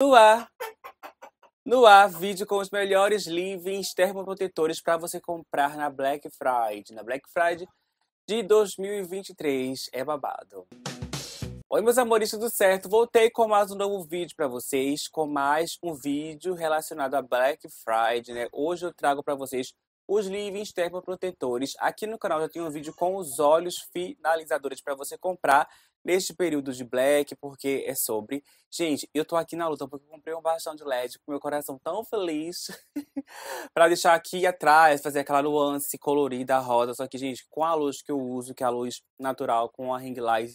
No ar, no ar, vídeo com os melhores livings termoprotetores para você comprar na Black Friday. Na Black Friday de 2023 é babado. Oi, meus amores, tudo certo? Voltei com mais um novo vídeo para vocês, com mais um vídeo relacionado a Black Friday, né? Hoje eu trago para vocês os livings termoprotetores. Aqui no canal já tem um vídeo com os olhos finalizadores para você comprar neste período de black, porque é sobre. Gente, eu tô aqui na luta porque eu comprei um bastão de LED com meu coração tão feliz para deixar aqui atrás, fazer aquela nuance colorida, rosa. Só que, gente, com a luz que eu uso, que é a luz natural, com a ring light,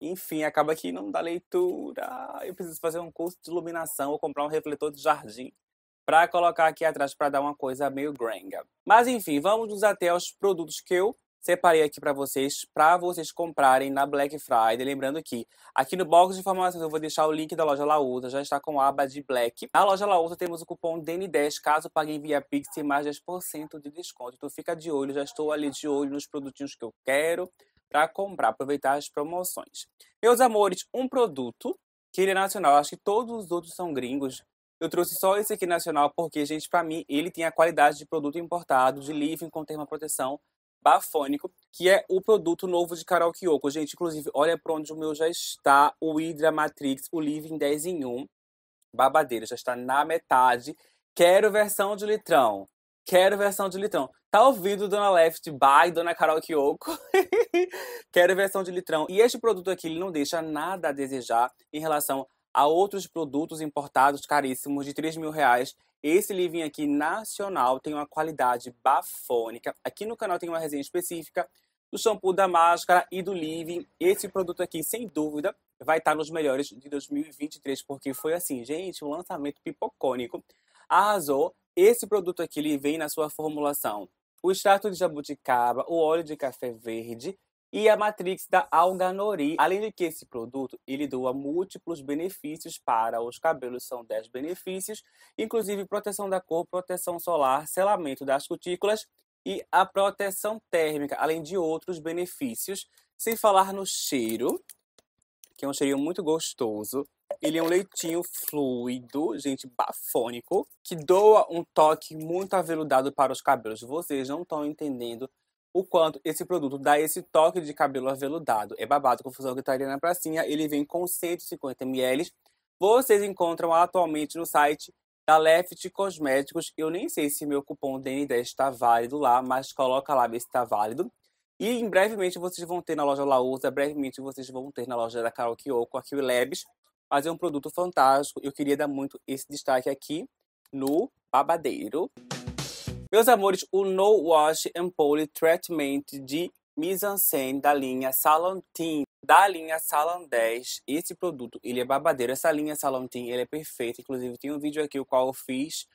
enfim, acaba que não dá leitura. Eu preciso fazer um curso de iluminação ou comprar um refletor de jardim para colocar aqui atrás para dar uma coisa meio granga. Mas enfim, vamos nos até aos produtos que eu separei aqui para vocês, para vocês comprarem na Black Friday. Lembrando que aqui no box de informações eu vou deixar o link da loja Lauta, já está com a aba de Black. Na loja Lauta temos o cupom DN10, caso paguem via Pix, tem mais 10% de desconto. Então fica de olho, já estou ali de olho nos produtinhos que eu quero para comprar, aproveitar as promoções. Meus amores, um produto que ele é nacional, acho que todos os outros são gringos, eu trouxe só esse aqui nacional porque, gente, para mim, ele tem a qualidade de produto importado, de livre com termoproteção, Bafônico, que é o produto novo de Carol Kyoko. Gente, inclusive, olha pra onde o meu já está, o Hydra Matrix, o Living 10 em 1. Babadeiro, já está na metade. Quero versão de litrão. Quero versão de litrão. Tá ouvindo, Dona Left? Bye, Dona Carol Kyoko. Quero versão de litrão. E este produto aqui, ele não deixa nada a desejar em relação a outros produtos importados caríssimos de 3 mil reais esse livrinho aqui, nacional, tem uma qualidade bafônica. Aqui no canal tem uma resenha específica do shampoo, da máscara e do living. Esse produto aqui, sem dúvida, vai estar nos melhores de 2023, porque foi assim, gente, um lançamento pipocônico. Arrasou. Esse produto aqui, ele vem na sua formulação. O extrato de jabuticaba, o óleo de café verde, e a matrix da Alganori. Além de que esse produto, ele doa múltiplos benefícios para os cabelos, são 10 benefícios, inclusive proteção da cor, proteção solar, selamento das cutículas e a proteção térmica, além de outros benefícios, sem falar no cheiro, que é um cheirinho muito gostoso. Ele é um leitinho fluido, gente, bafônico, que doa um toque muito aveludado para os cabelos. Vocês não estão entendendo o quanto esse produto dá esse toque de cabelo aveludado. É babado, confusão que estaria tá na pracinha. Ele vem com 150 ml. Vocês encontram atualmente no site da Left Cosméticos. Eu nem sei se meu cupom DN10 está válido lá, mas coloca lá ver se está válido. E em brevemente vocês vão ter na loja Lausa, brevemente vocês vão ter na loja da Carol Kyoko, a Kiwi Labs. Mas é um produto fantástico. Eu queria dar muito esse destaque aqui no babadeiro. Meus amores, o No Wash and Poly Treatment de Mise en Scène da linha Salon Teen, da linha Salon 10. Esse produto, ele é babadeiro. Essa linha Salon Teen, ele é perfeita. Inclusive, tem um vídeo aqui o qual eu fiz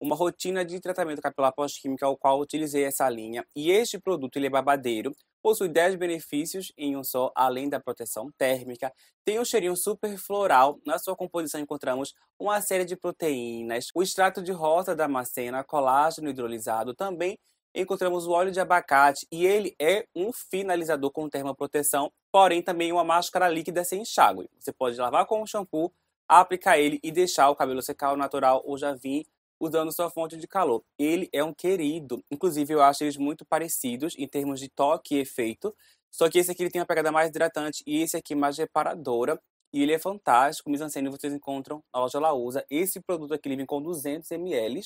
uma rotina de tratamento capilar pós-química, o qual utilizei essa linha. E este produto, ele é babadeiro possui 10 benefícios em um só, além da proteção térmica. Tem um cheirinho super floral. Na sua composição encontramos uma série de proteínas, o extrato de rosa da macena, colágeno hidrolisado também. Encontramos o óleo de abacate e ele é um finalizador com termoproteção, porém também uma máscara líquida sem enxágue. Você pode lavar com o shampoo, aplicar ele e deixar o cabelo secar ao natural ou já vir usando sua fonte de calor. Ele é um querido. Inclusive, eu acho eles muito parecidos em termos de toque e efeito. Só que esse aqui ele tem uma pegada mais hidratante e esse aqui mais reparadora. E ele é fantástico. Misancene vocês encontram na loja usa Esse produto aqui ele vem com 200 ml.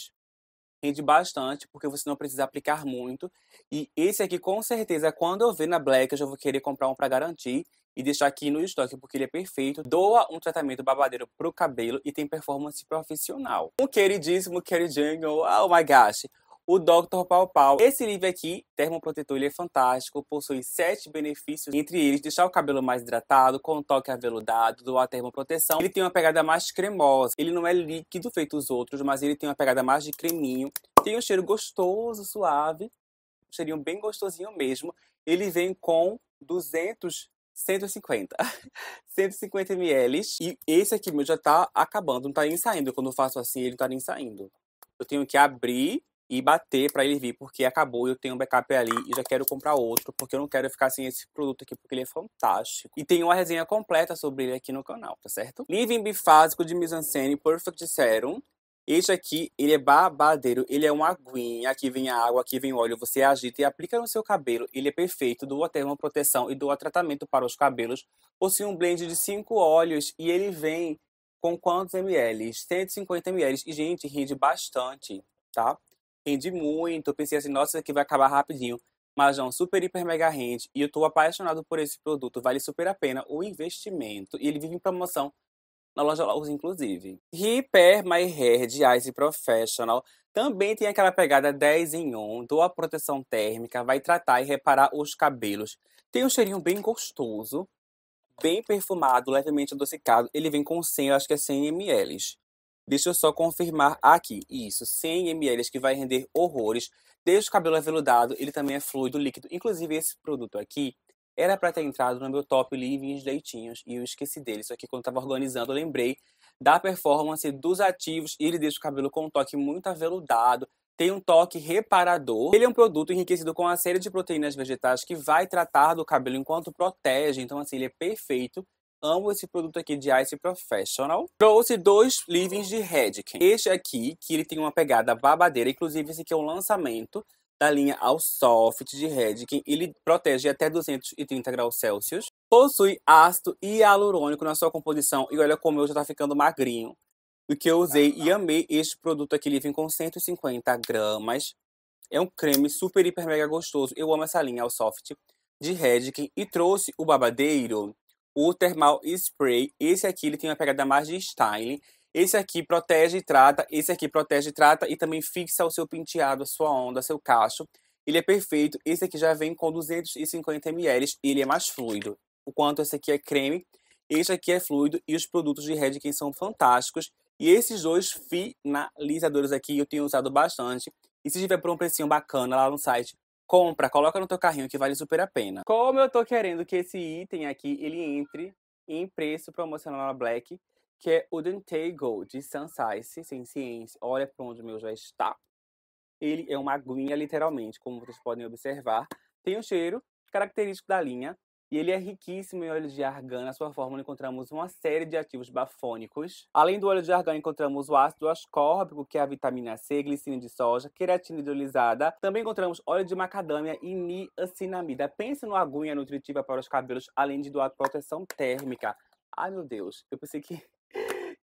Rende bastante, porque você não precisa aplicar muito. E esse aqui, com certeza, quando eu ver na Black, eu já vou querer comprar um para garantir e deixar aqui no estoque porque ele é perfeito. Doa um tratamento babadeiro pro cabelo e tem performance profissional. Um queridíssimo Kerry Jungle, oh my gosh! o Dr. Pau Pau. Esse livro aqui, Termoprotetor, ele é fantástico, possui sete benefícios, entre eles deixar o cabelo mais hidratado, com um toque aveludado, doar termoproteção. Ele tem uma pegada mais cremosa, ele não é líquido feito os outros, mas ele tem uma pegada mais de creminho. Tem um cheiro gostoso, suave, um cheirinho bem gostosinho mesmo. Ele vem com 200 150. 150 ml. E esse aqui meu já tá acabando, não tá nem saindo. Quando eu faço assim, ele não tá nem saindo. Eu tenho que abrir e bater para ele vir, porque acabou, eu tenho um backup ali e já quero comprar outro, porque eu não quero ficar sem esse produto aqui, porque ele é fantástico. E tem uma resenha completa sobre ele aqui no canal, tá certo? Living Bifásico de Mise Perfect Serum. Este aqui, ele é babadeiro, ele é uma aguinha, aqui vem a água, aqui vem o óleo, você agita e aplica no seu cabelo. Ele é perfeito, doa termoproteção e doa tratamento para os cabelos. Possui um blend de 5 óleos e ele vem com quantos ml? 150 ml. E, gente, rende bastante, tá? Rende muito. Eu pensei assim, nossa, isso aqui vai acabar rapidinho. Mas não, é super, hiper, mega rende. E eu tô apaixonado por esse produto, vale super a pena o investimento. E ele vive em promoção na loja Laus, inclusive. Repair My Hair de Ice Professional também tem aquela pegada 10 em 1, doa proteção térmica, vai tratar e reparar os cabelos. Tem um cheirinho bem gostoso, bem perfumado, levemente adocicado. Ele vem com 100, eu acho que é 100 ml. Deixa eu só confirmar aqui. Isso, 100 ml que vai render horrores. Desde o cabelo aveludado, ele também é fluido líquido. Inclusive, esse produto aqui, era para ter entrado no meu top livres leitinhos e eu esqueci dele. Só que quando estava organizando, eu lembrei da performance dos ativos e ele deixa o cabelo com um toque muito aveludado. Tem um toque reparador. Ele é um produto enriquecido com uma série de proteínas vegetais que vai tratar do cabelo enquanto protege. Então, assim, ele é perfeito amo esse produto aqui de Ice Professional. Trouxe dois livings de Redken. Este aqui, que ele tem uma pegada babadeira, inclusive esse aqui é um lançamento da linha ao soft de Redken ele protege até 230 graus Celsius. Possui ácido hialurônico na sua composição e olha como eu já tá ficando magrinho. O que eu usei e amei este produto aqui, ele vem com 150 gramas. É um creme super, hiper, mega gostoso. Eu amo essa linha ao soft de Redken e trouxe o babadeiro, o Thermal Spray. Esse aqui ele tem uma pegada mais de styling esse aqui protege e trata, esse aqui protege e trata e também fixa o seu penteado, a sua onda, seu cacho. Ele é perfeito. Esse aqui já vem com 250 ml e ele é mais fluido. O quanto esse aqui é creme, Esse aqui é fluido e os produtos de Redken são fantásticos. E esses dois finalizadores aqui eu tenho usado bastante. E se tiver por um precinho bacana lá no site, compra, coloca no teu carrinho que vale super a pena. Como eu tô querendo que esse item aqui ele entre em preço promocional na Black, que é o Dentego de Sunsize, sem ciência, olha para onde o meu já está. Ele é uma aguinha, literalmente, como vocês podem observar. Tem um cheiro característico da linha e ele é riquíssimo em óleo de argan. Na sua fórmula encontramos uma série de ativos bafônicos. Além do óleo de argan, encontramos o ácido ascórbico, que é a vitamina C, glicina de soja, queratina hidrolisada. Também encontramos óleo de macadâmia e niacinamida. Pense no aguinha nutritiva para os cabelos, além de doar proteção térmica. Ai, meu Deus, eu pensei que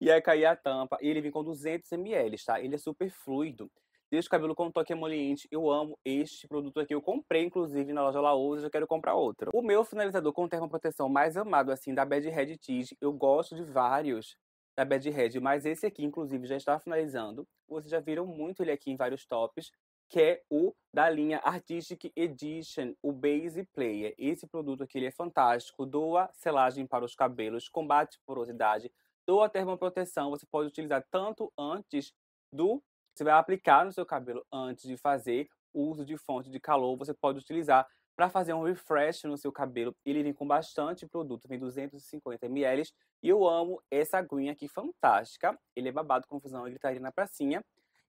e aí cair a tampa. E ele vem com 200 ml, tá? Ele é super fluido. Deixa o cabelo com um toque emoliente. Eu amo este produto aqui. Eu comprei, inclusive, na loja Laouza. Já quero comprar outro. O meu finalizador com termoproteção mais amado, assim, da Bad Red Tige. Eu gosto de vários da Bad Red. Mas esse aqui, inclusive, já está finalizando. Vocês já viram muito ele aqui em vários tops. Que é o da linha Artistic Edition, o Base Player. Esse produto aqui ele é fantástico. Doa selagem para os cabelos, combate porosidade, a termoproteção você pode utilizar tanto antes do. Você vai aplicar no seu cabelo antes de fazer o uso de fonte de calor. Você pode utilizar para fazer um refresh no seu cabelo. Ele vem com bastante produto, vem 250 ml. E eu amo essa aguinha aqui, fantástica. Ele é babado, confusão e gritaria na pracinha.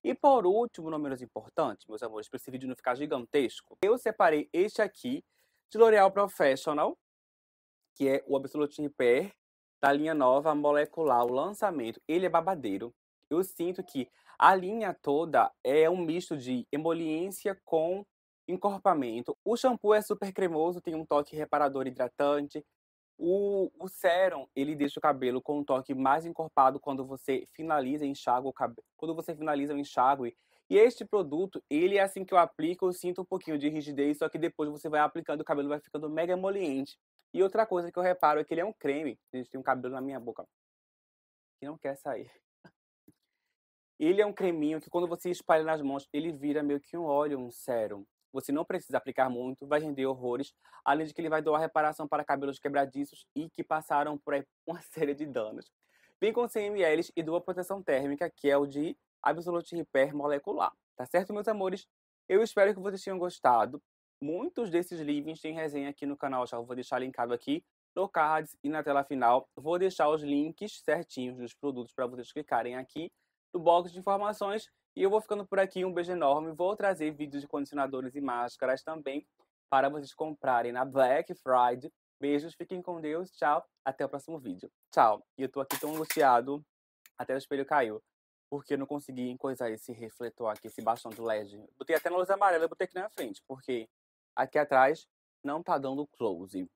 E por último, não menos importante, meus amores, para esse vídeo não ficar gigantesco, eu separei este aqui de L'Oreal Professional, que é o Absolute Repair da linha nova molecular, o lançamento, ele é babadeiro. Eu sinto que a linha toda é um misto de emoliência com encorpamento. O shampoo é super cremoso, tem um toque reparador hidratante. O, o sérum, ele deixa o cabelo com um toque mais encorpado quando você finaliza o cabelo. Quando você finaliza o enxágue, e este produto, ele é assim que eu aplico, eu sinto um pouquinho de rigidez, só que depois você vai aplicando, o cabelo vai ficando mega emoliente. E outra coisa que eu reparo é que ele é um creme. Gente, tem um cabelo na minha boca que não quer sair. Ele é um creminho que quando você espalha nas mãos, ele vira meio que um óleo, um sérum. Você não precisa aplicar muito, vai render horrores, além de que ele vai doar reparação para cabelos quebradiços e que passaram por uma série de danos com 100 ml e dupla proteção térmica, que é o de Absolute Repair molecular. Tá certo, meus amores? Eu espero que vocês tenham gostado. Muitos desses livros têm resenha aqui no canal, já vou deixar linkado aqui no cards e na tela final. Vou deixar os links certinhos dos produtos para vocês clicarem aqui no box de informações. E eu vou ficando por aqui, um beijo enorme. Vou trazer vídeos de condicionadores e máscaras também para vocês comprarem na Black Friday Beijos, fiquem com Deus, tchau, até o próximo vídeo. Tchau. E eu tô aqui tão angustiado, até o espelho caiu, porque eu não consegui encoisar esse refletor aqui, esse bastão de LED. Botei até na luz amarela, botei aqui na frente, porque aqui atrás não tá dando close.